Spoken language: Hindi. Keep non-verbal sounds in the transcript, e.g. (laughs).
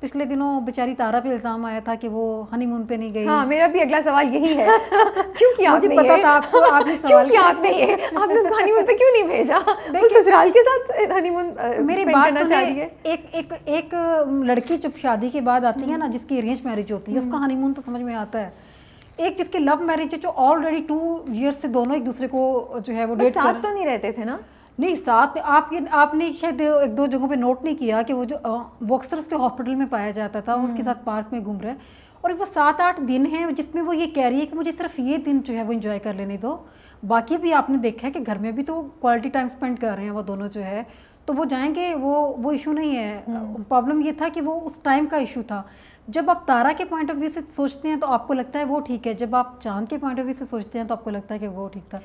पिछले दिनों बेचारी तारा पे इल्ज़ाम आया था कि वो हनीमून पे नहीं गई हाँ मेरा भी अगला सवाल यही है (laughs) क्यों किया मुझे पता था आपको आपने (laughs) सवाल क्यों नहीं है आपने उसको हनीमून पे क्यों नहीं भेजा उस ससुराल के साथ हनीमून मेरी बात चाह रही है एक एक एक लड़की चुप शादी के बाद आती है ना हम्म। जिसकी अरेंज मैरिज होती है उसका हनीमून हम्म। तो समझ में आता है एक जिसकी लव मैरिज है जो ऑलरेडी टू ईयर्स से दोनों एक दूसरे को जो है वो डेट साथ तो नहीं रहते थे ना नहीं साथ ये आपने शायद एक दो जगहों पे नोट नहीं किया कि वो जो वो अक्सर उसके हॉस्पिटल में पाया जाता था उसके हम्म। साथ पार्क में घूम रहा है और वो सात आठ दिन हैं जिसमें वो ये कह रही है कि मुझे सिर्फ ये दिन जो है वो इन्जॉय कर लेने दो बाकी भी आपने देखा है कि घर में भी तो क्वालिटी टाइम स्पेंड कर रहे हैं वो दोनों जो है तो वो जाएंगे वो वो इशू नहीं है प्रॉब्लम हम्म। ये था कि वो उस टाइम का इशू था जब आप तारा के पॉइंट ऑफ व्यू से सोचते हैं तो आपको लगता है वो ठीक है जब आप चांद के पॉइंट ऑफ व्यू से सोचते हैं तो आपको लगता है कि वो ठीक था